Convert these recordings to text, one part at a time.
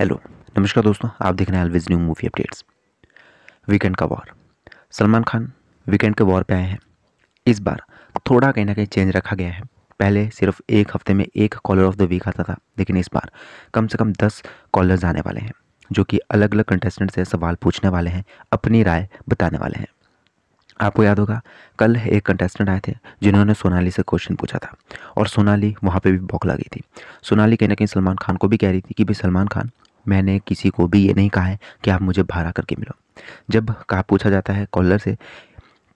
hello नमस्कार दोस्तों आप देख रहे हैं Elvish new movie updates weekend का वॉर सलमान खान वीकेंड के वॉर पे आए हैं इस बार थोड़ा कहीं ना कहीं चेंज रखा गया है पहले सिर्फ एक हफ्ते में एक कॉलर ऑफ द वीक आता था लेकिन इस बार कम से कम दस कॉलर्स आने वाले हैं जो कि अलग अलग कंटेस्टेंट से सवाल पूछने वाले हैं अपनी राय बताने वाले हैं आपको याद होगा कल एक कंटेस्टेंट आए थे जिन्होंने सोनाली से क्वेश्चन पूछा था और सोनाली वहाँ पे भी बौखला गई थी सोनाली कहीं ना कहीं सलमान खान को भी कह रही थी कि भाई सलमान खान मैंने किसी को भी ये नहीं कहा है कि आप मुझे भाड़ा करके मिलो जब कहा पूछा जाता है कॉलर से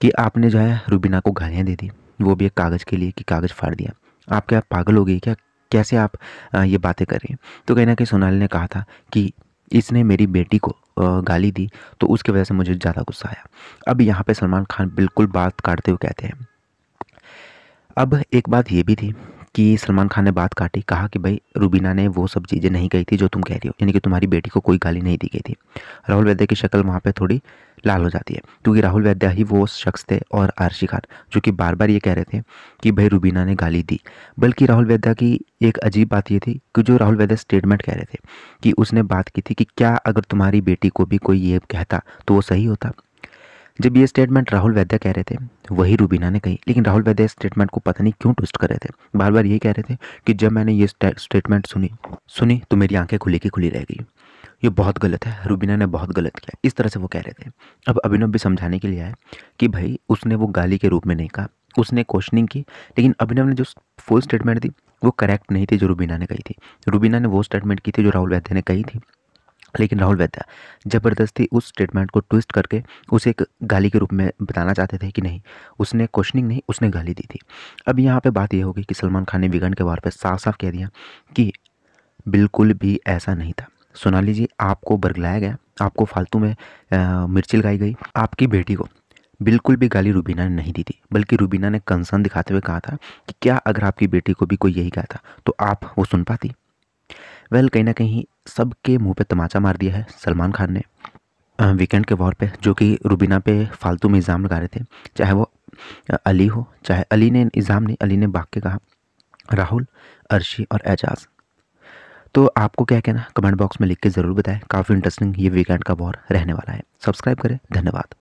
कि आपने जो है रूबीना को गालियाँ दे दी वो भी एक कागज़ के लिए कि कागज़ फाड़ दिया आप क्या पागल हो गई क्या कैसे आप ये बातें कर रही हैं तो कहीं ना कहीं सोनाली ने कहा था कि इसने मेरी बेटी को गाली दी तो उसकी वजह से मुझे ज़्यादा गुस्सा आया अब यहाँ पे सलमान खान बिल्कुल बात काटते हुए कहते हैं अब एक बात ये भी थी कि सलमान खान ने बात काटी कहा कि भाई रूबीना ने वो सब चीज़ें नहीं कही थी जो तुम कह रही हो यानी कि तुम्हारी बेटी को कोई गाली नहीं दी गई थी राहुल वैद्य की शक्ल वहाँ पर थोड़ी लाल हो जाती है क्योंकि राहुल वैद्या ही वो शख्स थे और आरशी खान जो कि बार बार ये कह रहे थे कि भाई रूबीना ने गाली दी बल्कि राहुल वैद्या की एक अजीब बात ये थी कि जो राहुल वैद्या स्टेटमेंट कह रहे थे कि उसने बात की थी कि क्या अगर तुम्हारी बेटी को भी कोई ये कहता तो वो सही होता जब ये स्टेटमेंट राहुल वैद्य कह रहे थे वही रूबीना ने कही लेकिन राहुल वैद्य स्टेटमेंट को पता नहीं क्यों ट्विस्ट कर रहे थे बार बार ये कह रहे थे कि जब मैंने ये स्टेटमेंट सुनी सुनी तो मेरी आंखें खुली की खुली रह गई ये बहुत गलत है रूबीना ने बहुत गलत किया इस तरह से वो कह रहे थे अब अभिनव भी समझाने के लिए आए कि भाई उसने वो गाली के रूप में नहीं कहा उसने क्वेश्चनिंग की लेकिन अभिनव ने जो फुल स्टेटमेंट दी वो करेक्ट नहीं थी जो रूबीना ने कही थी रूबीना ने वो स्टेटमेंट की थी जो राहुल वैद्य ने कही थी लेकिन राहुल वैद्या ज़बरदस्ती उस स्टेटमेंट को ट्विस्ट करके उसे एक गाली के रूप में बताना चाहते थे कि नहीं उसने क्वेश्चनिंग नहीं उसने गाली दी थी अब यहाँ पे बात यह होगी कि सलमान खान ने विगन के बारे पर साफ साफ कह दिया कि बिल्कुल भी ऐसा नहीं था सोना लीजिए आपको बरगलाया गया आपको फालतू में मिर्ची लगाई गई आपकी बेटी को बिल्कुल भी गाली रूबीना ने नहीं दी थी बल्कि रूबीना ने कंसर्न दिखाते हुए कहा था कि क्या अगर आपकी बेटी को भी कोई यही कहा था तो आप वो सुन पाती वेल कहीं ना कहीं सबके मुंह पे तमाचा मार दिया है सलमान खान ने वीकेंड के वॉर पे जो कि रुबीना पे फालतू में इल्ज़ाम लगा रहे थे चाहे वो अली हो चाहे अली ने इल्ज़ाम नहीं अली ने बाग के कहा राहुल अर्शी और एजाज तो आपको क्या कहना कमेंट बॉक्स में लिख के ज़रूर बताएं काफ़ी इंटरेस्टिंग ये वीकेंड का वॉर रहने वाला है सब्सक्राइब करें धन्यवाद